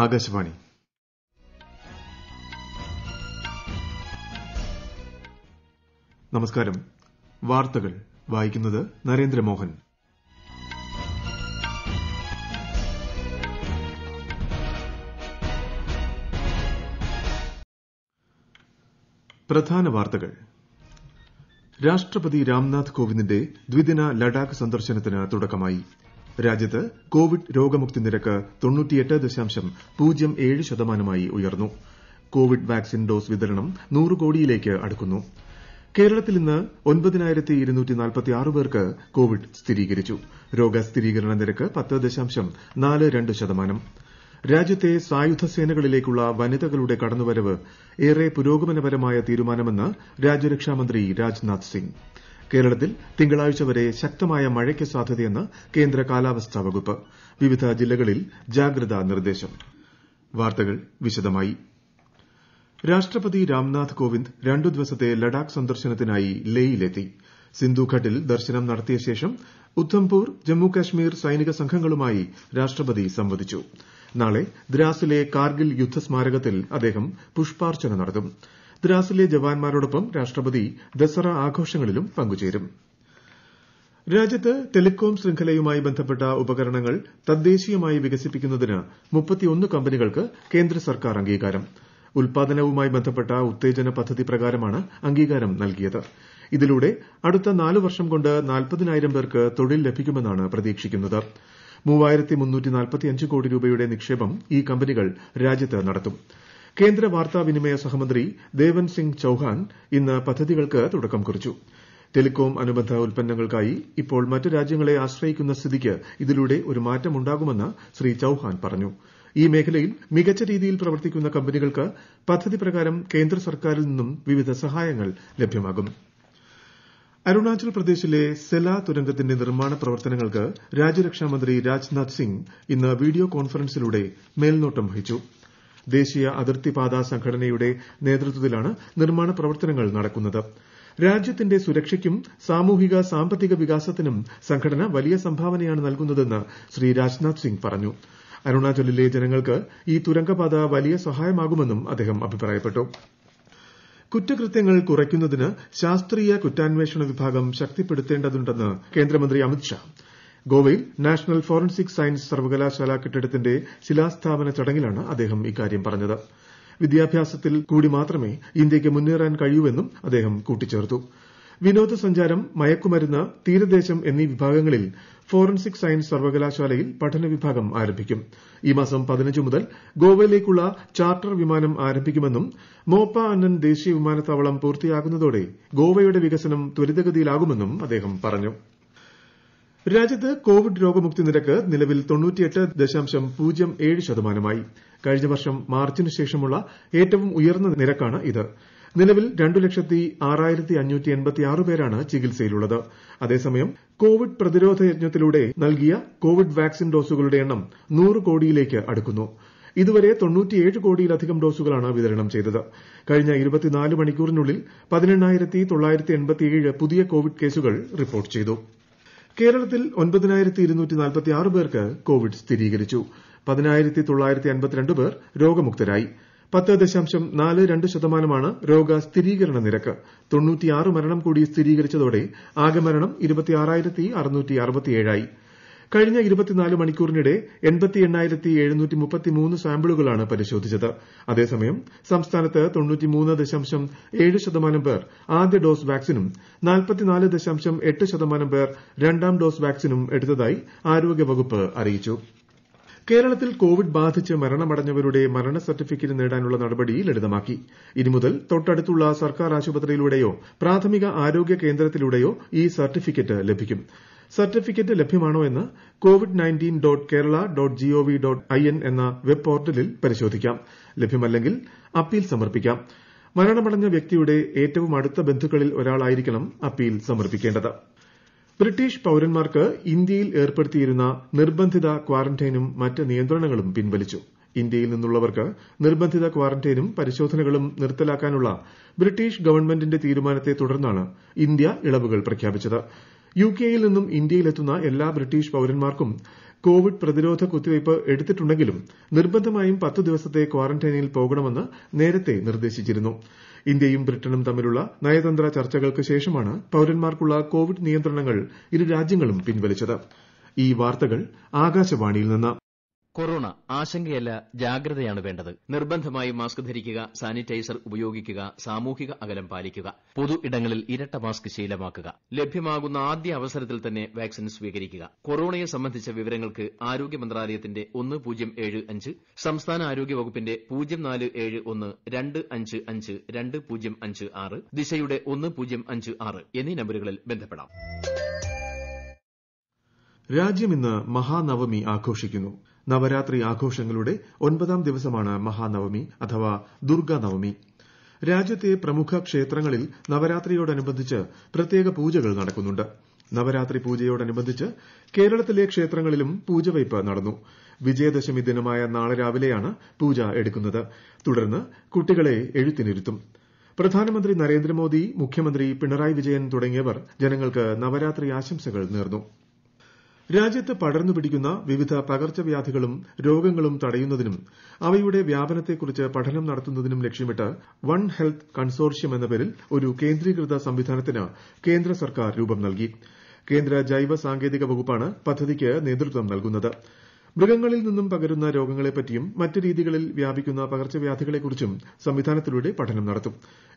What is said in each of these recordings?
ആകാശവാണി നമസ്കാരം വാർത്തകൾ വായിക്കുന്നത് നരേന്ദ്രമോഹൻ പ്രധാന വാർത്തകൾ രാഷ്ട്രപതി രാംനാഥ് കോവിന്ദിന്റെ ദ്വിദിന ലഡാക്ക് സന്ദർശനത്തിന് തുടക്കമായി രാജ്യത്ത് കോവിഡ് രോഗമുക്തി നിരക്ക് കോവിഡ് വാക്സിൻ ഡോസ് വിതരണം നൂറ് കോടിയിലേക്ക് അടുക്കുന്നു കേരളത്തിൽ ഇന്ന് കോവിഡ് സ്ഥിരീകരിച്ചു രോഗസ്ഥിരീകരണ നിരക്ക് പത്ത് ദശാംശം നാല് രണ്ട് ശതമാനം രാജ്യത്തെ സായുധ സേനകളിലേക്കുള്ള വനിതകളുടെ കടന്നുവരവ് ഏറെ പുരോഗമനപരമായ തീരുമാനമെന്ന് രാജ്യരക്ഷാമന്ത്രി രാജ്നാഥ് സിംഗ് കേരളത്തിൽ തിങ്കളാഴ്ച വരെ ശക്തമായ മഴയ്ക്ക് സാധ്യതയെന്ന് കേന്ദ്ര കാലാവസ്ഥാ വകുപ്പ് വിവിധ ജില്ലകളിൽ ജാഗ്രതാ നിർദ്ദേശം വാർത്തകൾ വിശദമായി രാഷ്ട്രപതി രാംനാഥ് കോവിന്ദ് രണ്ടു ദിവസത്തെ ലഡാക്ക് സന്ദർശനത്തിനായി ലേയിലെത്തി സിന്ധുഘട്ടിൽ ദർശനം നടത്തിയ ശേഷം ഉദ്ധംപൂർ ജമ്മു കാശ്മീർ സൈനിക സംഘങ്ങളുമായി രാഷ്ട്രപതി സംവദിച്ചു നാളെ ദ്രാസിലെ കാർഗിൽ യുദ്ധ സ്മാരകത്തിൽ അദ്ദേഹം പുഷ്പാർച്ചന നടത്തും ദ്രാസിലെ ജവാന്മാരോടൊപ്പം രാഷ്ട്രപതി ദസറ ആഘോഷങ്ങളിലും പങ്കുചേരും രാജ്യത്ത് ടെലികോം ശൃംഖലയുമായി ബന്ധപ്പെട്ട ഉപകരണങ്ങൾ തദ്ദേശീയമായി വികസിപ്പിക്കുന്നതിന് കമ്പനികൾക്ക് കേന്ദ്ര സർക്കാർ അംഗീകാരം ഉൽപാദനവുമായി ബന്ധപ്പെട്ട ഉത്തേജന പദ്ധതി പ്രകാരമാണ് അംഗീകാരം നൽകിയത് ഇതിലൂടെ അടുത്ത നാല് വർഷം കൊണ്ട് നാൽപ്പതിനായിരം പേർക്ക് തൊഴിൽ ലഭിക്കുമെന്നാണ് പ്രതീക്ഷിക്കുന്നത് മൂവായിരത്തി മുന്നൂറ്റി നാൽപ്പത്തിയഞ്ച് കോടി രൂപയുടെ നിക്ഷേപം ഈ കമ്പനികൾ രാജ്യത്ത് നടത്തും കേന്ദ്ര വാർത്താവിനിമയ സഹമന്ത്രി ദേവന്ദ് സിംഗ് ചൌഹാൻ ഇന്ന് പദ്ധതികൾക്ക് തുടക്കം കുറിച്ചു ടെലികോം അനുബന്ധ ഉൽപ്പന്നങ്ങൾക്കായി ഇപ്പോൾ മറ്റ് രാജ്യങ്ങളെ ആശ്രയിക്കുന്ന സ്ഥിതിക്ക് ഇതിലൂടെ ഒരു മാറ്റമുണ്ടാകുമെന്ന് ശ്രീ ചൌഹാൻ പറഞ്ഞു ഈ മേഖലയിൽ മികച്ച രീതിയിൽ പ്രവർത്തിക്കുന്ന കമ്പനികൾക്ക് പദ്ധതി പ്രകാരം കേന്ദ്ര സർക്കാരിൽ നിന്നും വിവിധ സഹായങ്ങൾ ലഭ്യമാകും അരുണാചൽ പ്രദേശിലെ സെലാ തുരങ്കത്തിന്റെ നിർമ്മാണ പ്രവർത്തനങ്ങൾക്ക് രാജ്യരക്ഷാമന്ത്രി രാജ്നാഥ് സിംഗ് ഇന്ന് വീഡിയോ കോൺഫറൻസിലൂടെ മേൽനോട്ടം വഹിച്ചു ദേശീയ അതിർത്തിപാത സംഘടനയുടെ നേതൃത്വത്തിലാണ് നിർമ്മാണ പ്രവർത്തനങ്ങൾ നടക്കുന്നത് രാജ്യത്തിന്റെ സുരക്ഷയ്ക്കും സാമൂഹിക സാമ്പത്തിക വികാസത്തിനും സംഘടന വലിയ സംഭാവനയാണ് നൽകുന്നതെന്ന് ശ്രീ രാജ്നാഥ് സിംഗ് പറഞ്ഞു അരുണാചലിലെ ജനങ്ങൾക്ക് ഈ തുരങ്കപാത വലിയ സഹായമാകുമെന്നും അദ്ദേഹം അഭിപ്രായപ്പെട്ടു കുറ്റകൃത്യങ്ങൾ കുറയ്ക്കുന്നതിന് ശാസ്ത്രീയ കുറ്റാന്വേഷണ വിഭാഗം ശക്തിപ്പെടുത്തേണ്ടതുണ്ടെന്ന് കേന്ദ്രമന്ത്രി അമിത് ഷാ ഗോവയിൽ നാഷണൽ ഫോറൻസിക് സയൻസ് സർവകലാശാല കെട്ടിടത്തിന്റെ ശിലാസ്ഥാപന ചടങ്ങിലാണ് അദ്ദേഹം ഇക്കാര്യം പറഞ്ഞത് വിദ്യാഭ്യാസത്തിൽ കൂടി മാത്രമേ ഇന്ത്യയ്ക്ക് മുന്നേറാൻ കഴിയൂവെന്നും അദ്ദേഹം കൂട്ടിച്ചേർത്തു വിനോദസഞ്ചാരം മയക്കുമരുന്ന് തീരദേശം എന്നീ വിഭാഗങ്ങളിൽ ഫോറൻസിക് സയൻസ് സർവകലാശാലയിൽ പഠന വിഭാഗം ആരംഭിക്കും ഈ മാസം മുതൽ ഗോവയിലേക്കുള്ള ചാർട്ടർ വിമാനം ആരംഭിക്കുമെന്നും മോപ്പ അന്നൻ ദേശീയ വിമാനത്താവളം പൂർത്തിയാകുന്നതോടെ ഗോവയുടെ വികസനം ത്വരിതഗതിയിലാകുമെന്നും അദ്ദേഹം പറഞ്ഞു രോഗമുക്തി രാജ്യത്ത് കോവിഡ് രോഗമുക്തി നിരക്ക് നിലവിൽ കഴിഞ്ഞ വർഷം മാർച്ചിന് ശേഷമുള്ള ഏറ്റവും ഉയർന്ന നിരക്കാണ് ഇത് നിലവിൽ രണ്ട് ലക്ഷത്തി ആറായിരത്തി അഞ്ഞൂറ്റി എൺപത്തിയാറ് പേരാണ് ചികിത്സയിലുള്ളത് അതേസമയം കോവിഡ് പ്രതിരോധ യജ്ഞത്തിലൂടെ നൽകിയ കോവിഡ് വാക്സിൻ ഡോസുകളുടെ എണ്ണം നൂറ് കോടിയിലേക്ക് അടുക്കുന്നു ഇതുവരെ തൊണ്ണൂറ്റിയേഴ് കോടിയിലധികം ഡോസുകളാണ് വിതരണം ചെയ്തത് കഴിഞ്ഞ മണിക്കൂറിനുള്ളിൽ പുതിയ കോവിഡ് കേസുകൾ റിപ്പോർട്ട് ചെയ്തു കേരളത്തിൽ പേർക്ക് സ്ഥിരീകരിച്ചു പേർ രോഗമുക്തരായി ശതമാനമാണ് രോഗ സ്ഥിരീകരണ നിരക്ക് മരണം കൂടി സ്ഥിരീകരിച്ചതോടെ ആകെ മരണം ആയി കഴിഞ്ഞ മണിക്കൂറിനിടെ സാമ്പിളുകളാണ് പരിശോധിച്ചത് അതേസമയം സംസ്ഥാനത്ത് പേർ ആദ്യ ഡോസ് വാക്സിനും പേർ രണ്ടാം ഡോസ് വാക്സിനും എടുത്തതായി ആരോഗ്യവകുപ്പ് അറിയിച്ചു കേരളത്തിൽ കോവിഡ് ബാധിച്ച് മരണമടഞ്ഞവരുടെ മരണ സർട്ടിഫിക്കറ്റ് നേടാനുള്ള നടപടി ലളിതമാക്കി ഇനി മുതൽ തൊട്ടടുത്തുള്ള സർക്കാർ ആശുപത്രിയിലൂടെയോ പ്രാഥമിക ആരോഗ്യ കേന്ദ്രത്തിലൂടെയോ ഈ സർട്ടിഫിക്കറ്റ് ലഭിക്കും സർട്ടിഫിക്കറ്റ് ലഭ്യമാണോ എന്ന് covid dot Kerala dot V dot N എന്ന വെബ് പോർട്ടലിൽ പരിശോധിക്കാം ലഭ്യമല്ലെങ്കിൽ അപ്പീൽ സമർപ്പിക്കാം മരണമടഞ്ഞ വ്യക്തിയുടെ ഏറ്റവും അടുത്ത ബന്ധുക്കളിൽ ഒരാളായിരിക്കണം അപ്പീൽ സമർപ്പിക്കേണ്ടത് ബ്രിട്ടീഷ് പൌരന്മാർക്ക് ഇന്ത്യയിൽ ഏർപ്പെടുത്തിയിരുന്ന നിർബന്ധിത ക്വാറന്റൈനും മറ്റ് നിയന്ത്രണങ്ങളും പിൻവലിച്ചു ഇന്ത്യയിൽ നിന്നുള്ളവർക്ക് നിർബന്ധിത ക്വാറന്റൈനും പരിശോധനകളും നിർത്തലാക്കാനുള്ള ബ്രിട്ടീഷ് ഗവൺമെന്റിന്റെ തീരുമാനത്തെ തുടർന്നാണ് ഇന്ത്യ ഇളവുകൾ പ്രഖ്യാപിച്ചത് യുകെയിൽ നിന്നും ഇന്ത്യയിലെത്തുന്ന എല്ലാ ബ്രിട്ടീഷ് പൌരന്മാർക്കും കോവിഡ് പ്രതിരോധ കുത്തിവയ്പ് എടുത്തിട്ടുണ്ടെങ്കിലും നിർബന്ധമായും പത്ത് ദിവസത്തെ കാറന്റൈനിൽ പോകണമെന്ന് നേരത്തെ നിർദ്ദേശിച്ചിരുന്നു ഇന്ത്യയും ബ്രിട്ടനും തമ്മിലുള്ള നയതന്ത്ര ചർച്ചകൾക്ക് ശേഷമാണ് പൌരന്മാർക്കുള്ള കോവിഡ് നിയന്ത്രണങ്ങൾ ഇരു രാജ്യങ്ങളും പിൻവലിച്ചത് കൊറോണ ആശങ്കയല്ല ജാഗ്രതയാണ് വേണ്ടത് നിർബന്ധമായും മാസ്ക് ധരിക്കുക സാനിറ്റൈസർ ഉപയോഗിക്കുക സാമൂഹിക അകലം പാലിക്കുക പൊതു ഇടങ്ങളിൽ ഇരട്ട മാസ്ക് ശീലമാക്കുക ലഭ്യമാകുന്ന ആദ്യ അവസരത്തിൽ തന്നെ വാക്സിൻ സ്വീകരിക്കുക കൊറോണയെ സംബന്ധിച്ച വിവരങ്ങൾക്ക് ആരോഗ്യ മന്ത്രാലയത്തിന്റെ സംസ്ഥാന ആരോഗ്യ വകുപ്പിന്റെ ദിശയുടെ എന്നീ നമ്പറുകളിൽ ബന്ധപ്പെടാം രാജ്യം ഇന്ന് മഹാനവമി ആഘോഷിക്കുന്നു നവരാത്രി ആഘോഷങ്ങളുടെ ഒൻപതാം ദിവസമാണ് മഹാനവമി അഥവാ ദുർഗ്ഗാനവമി രാജ്യത്തെ പ്രമുഖ ക്ഷേത്രങ്ങളിൽ നവരാത്രിയോടനുബന്ധിച്ച് പ്രത്യേക പൂജകൾ നടക്കുന്നുണ്ട് നവരാത്രി പൂജയോടനുബന്ധിച്ച് കേരളത്തിലെ ക്ഷേത്രങ്ങളിലും പൂജവയ്പ് നടന്നു വിജയദശമി ദിനമായ നാളെ രാവിലെയാണ് പൂജ എടുക്കുന്നത് തുടർന്ന് കുട്ടികളെ എഴുത്തിനിരുത്തും പ്രധാനമന്ത്രി നരേന്ദ്രമോദി മുഖ്യമന്ത്രി പിണറായി വിജയൻ തുടങ്ങിയവർ ജനങ്ങൾക്ക് നവരാത്രി ആശംസകൾ നേർന്നു രാജ്യത്ത് പടർന്നു പിടിക്കുന്ന വിവിധ പകർച്ചവ്യാധികളും രോഗങ്ങളും തടയുന്നതിനും അവയുടെ വ്യാപനത്തെക്കുറിച്ച് പഠനം നടത്തുന്നതിനും ലക്ഷ്യമിട്ട് വൺ ഹെൽത്ത് കൺസോർഷ്യം എന്ന പേരിൽ ഒരു കേന്ദ്രീകൃത സംവിധാനത്തിന് കേന്ദ്ര സർക്കാർ രൂപം നൽകി കേന്ദ്ര ജൈവ സാങ്കേതിക വകുപ്പാണ് പദ്ധതിക്ക് നേതൃത്വം നൽകുന്നത് മൃഗങ്ങളിൽ നിന്നും പകരുന്ന രോഗങ്ങളെപ്പറ്റിയും മറ്റ് രീതികളിൽ വ്യാപിക്കുന്ന പകർച്ചവ്യാധികളെക്കുറിച്ചും സംവിധാനത്തിലൂടെ പഠനം നടത്തും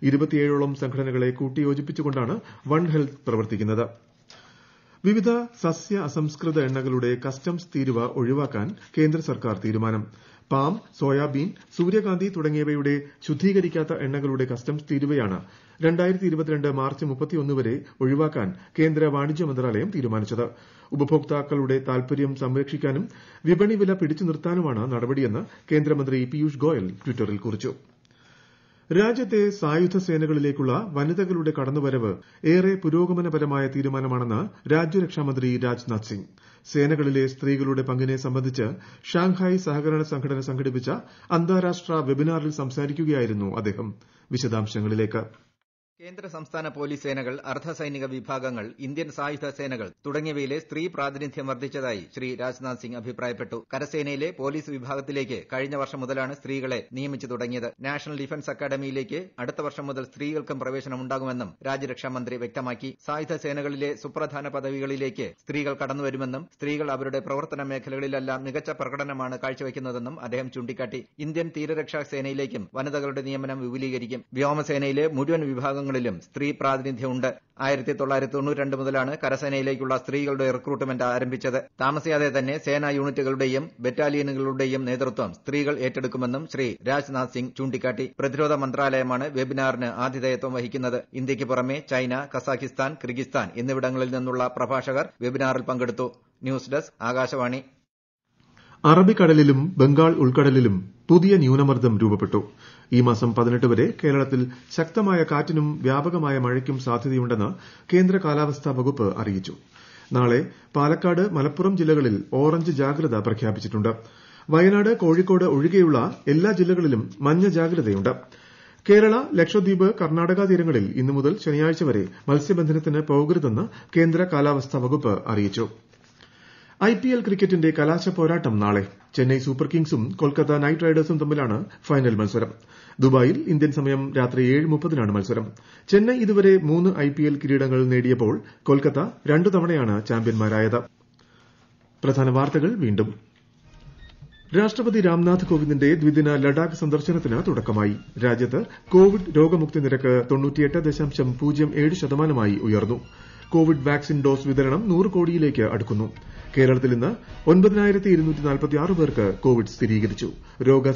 ഇരുപത്തിയേഴോളം സംഘടനകളെ കൂട്ടിയോജിപ്പിച്ചുകൊണ്ടാണ് വൺ ഹെൽത്ത് പ്രവർത്തിക്കുന്നത് വിവിധ സസ്യ അസംസ്കൃത എണ്ണകളുടെ കസ്റ്റംസ് തീരുവ ഒഴിവാക്കാൻ കേന്ദ്ര സർക്കാർ തീരുമാനം പാം സോയാബീൻ സൂര്യകാന്തി തുടങ്ങിയവയുടെ ശുദ്ധീകരിക്കാത്ത എണ്ണകളുടെ കസ്റ്റംസ് തീരുവയാണ് മാർച്ച് വരെ ഒഴിവാക്കാൻ കേന്ദ്ര വാണിജ്യ മന്ത്രാലയം തീരുമാനിച്ചത് ഉപഭോക്താക്കളുടെ താൽപര്യം സംരക്ഷിക്കാനും വിപണി വില പിടിച്ചു നിർത്താനുമാണ് നടപടിയെന്ന് കേന്ദ്രമന്ത്രി പിയൂഷ് ഗോയൽ ട്വിറ്ററിൽ കുറിച്ചു രാജ്യത്തെ സായുധ സേനകളിലേക്കുള്ള വനിതകളുടെ കടന്നുവരവ് ഏറെ പുരോഗമനപരമായ തീരുമാനമാണെന്ന് രാജ്യരക്ഷാമന്ത്രി രാജ്നാഥ് സിംഗ് സേനകളിലെ സ്ത്രീകളുടെ പങ്കിനെ സംബന്ധിച്ച് ഷാങ്ഹായ് സഹകരണ സംഘടന സംഘടിപ്പിച്ച അന്താരാഷ്ട്ര വെബിനാറിൽ സംസാരിക്കുകയായിരുന്നു വിശദാംശങ്ങളിലേക്ക് അദ്ദേഹം കേന്ദ്ര സംസ്ഥാന പോലീസ് സേനകൾ അർദ്ധസൈനിക വിഭാഗങ്ങൾ ഇന്ത്യൻ സായുധ സേനകൾ തുടങ്ങിയവയിലെ സ്ത്രീ പ്രാതിനിധ്യം വർദ്ധിച്ചതായി ശ്രീ രാജ്നാഥ് സിംഗ് അഭിപ്രായപ്പെട്ടു കരസേനയിലെ പോലീസ് വിഭാഗത്തിലേക്ക് കഴിഞ്ഞ വർഷം മുതലാണ് സ്ത്രീകളെ നിയമിച്ചു തുടങ്ങിയത് നാഷണൽ ഡിഫൻസ് അക്കാഡമിയിലേക്ക് അടുത്ത വർഷം മുതൽ സ്ത്രീകൾക്കും പ്രവേശനം ഉണ്ടാകുമെന്നും രാജ്യരക്ഷാമന്ത്രി വ്യക്തമാക്കി സായുധ സേനകളിലെ സുപ്രധാന പദവികളിലേക്ക് സ്ത്രീകൾ കടന്നുവരുമെന്നും സ്ത്രീകൾ അവരുടെ പ്രവർത്തന മേഖലകളിലെല്ലാം മികച്ച പ്രകടനമാണ് കാഴ്ചവയ്ക്കുന്നതെന്നും അദ്ദേഹം ചൂണ്ടിക്കാട്ടി ഇന്ത്യൻ തീരരക്ഷാ സേനയിലേക്കും വനിതകളുടെ നിയമനം വിപുലീകരിക്കും വ്യോമസേനയിലെ മുഴുവൻ വിഭാഗം അംഗങ്ങളിലും സ്ത്രീ പ്രാതിനിധ്യമുണ്ട് മുതലാണ് കരസേനയിലേക്കുള്ള സ്ത്രീകളുടെ റിക്രൂട്ട്മെന്റ് ആരംഭിച്ചത് താമസിയാതെ തന്നെ സേനാ യൂണിറ്റുകളുടെയും ബറ്റാലിയനുകളുടെയും നേതൃത്വം സ്ത്രീകൾ ഏറ്റെടുക്കുമെന്നും ശ്രീ രാജ്നാഥ് സിംഗ് ചൂണ്ടിക്കാട്ടി പ്രതിരോധ മന്ത്രാലയമാണ് വെബിനാറിന് ആതിഥേയത്വം വഹിക്കുന്നത് ഇന്ത്യയ്ക്ക് പുറമെ ചൈന കസാഖിസ്ഥാൻ കിർഗിസ്ഥാൻ എന്നിവിടങ്ങളിൽ നിന്നുള്ള പ്രഭാഷകർ വെബിനാറിൽ പങ്കെടുത്തു ന്യൂസ് ഡെസ്ക് ആകാശവാണി അറബിക്കടലിലും ബംഗാൾ ഉൾക്കടലിലും പുതിയ ന്യൂനമർദ്ദം രൂപപ്പെട്ടു ഈ മാസം വരെ കേരളത്തിൽ ശക്തമായ കാറ്റിനും വ്യാപകമായ മഴയ്ക്കും സാധ്യതയുണ്ടെന്ന് കേന്ദ്ര കാലാവസ്ഥാ വകുപ്പ് അറിയിച്ചു നാളെ പാലക്കാട് മലപ്പുറം ജില്ലകളിൽ ഓറഞ്ച് ജാഗ്രത പ്രഖ്യാപിച്ചിട്ടുണ്ട് വയനാട് കോഴിക്കോട് ഒഴികെയുള്ള എല്ലാ ജില്ലകളിലും മഞ്ഞ ജാഗ്രതയുണ്ട് കേരള ലക്ഷദ്വീപ് കർണാടക തീരങ്ങളിൽ ഇന്നു മുതൽ ശനിയാഴ്ച വരെ മത്സ്യബന്ധനത്തിന് പോകരുതെന്ന് കേന്ദ്ര കാലാവസ്ഥാ വകുപ്പ് അറിയിച്ചു ഐപിഎൽ ക്രിക്കറ്റിന്റെ കലാശപ്പോരാട്ടം നാളെ ചെന്നൈ സൂപ്പർ കിങ്സും കൊൽക്കത്ത നൈറ്റ് റൈഡേഴ്സും തമ്മിലാണ് ഫൈനൽ മത്സരം ദുബായിൽ ഇന്ത്യൻ സമയം രാത്രി മത്സരം ചെന്നൈ ഇതുവരെ മൂന്ന് ഐപിഎൽ കിരീടങ്ങൾ നേടിയപ്പോൾ കൊൽക്കത്ത രണ്ടു തവണയാണ് ചാമ്പ്യൻമാരായത് രാഷ്ട്രപതി രാംനാഥ് കോവിന്ദിന്റെ ദ്വിദിന ലഡാക്ക് സന്ദർശനത്തിന് തുടക്കമായി രാജ്യത്ത് കോവിഡ് രോഗമുക്തി നിരക്ക് ശതമാനമായി ഉയർന്നു കോവിഡ് വാക്സിൻ ഡോസ് വിതരണം നൂറ് കോടിയിലേക്ക് അടുക്കുന്നു കേരളത്തിൽ ഇന്ന് പേർക്ക് കോവിഡ് സ്ഥിരീകരിച്ചു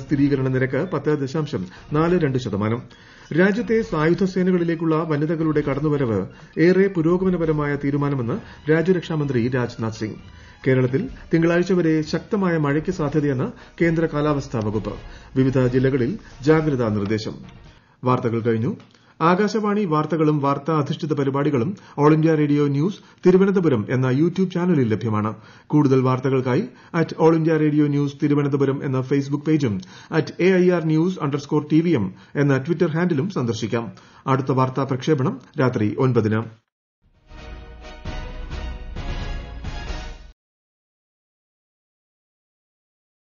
സ്ഥിരീകരണ നിരക്ക് പത്ത് ദശാംശം നാല് രണ്ട് ശതമാനം രാജ്യത്തെ സായുധ സേനകളിലേക്കുള്ള വനിതകളുടെ കടന്നുവരവ് ഏറെ പുരോഗമനപരമായ തീരുമാനമെന്ന് രാജ്യരക്ഷാമന്ത്രി രാജ്നാഥ് സിംഗ് കേരളത്തിൽ തിങ്കളാഴ്ച വരെ ശക്തമായ മഴയ്ക്ക് സാധ്യതയെന്ന് കേന്ദ്ര കാലാവസ്ഥാ വകുപ്പ് വിവിധ ജില്ലകളിൽ ജാഗ്രതാ നിർദ്ദേശം ആകാശവാണി വാർത്തകളും വാർത്താ അധിഷ്ഠിത പരിപാടികളും all India radio news Thiruvananthapuram എന്ന യൂട്യൂബ് ചാനലിൽ ലഭ്യമാണ് കൂടുതൽ വാർത്തകൾക്കായി at all India radio news Thiruvananthapuram എന്ന ഫേസ്ബുക്ക് പേജും at R news underscore M എന്ന ട്വിറ്റർ ഹാൻഡിലും സന്ദർശിക്കാം അടുത്ത വാർത്താ പ്രക്ഷേപണം രാത്രി ഒൻപതിന്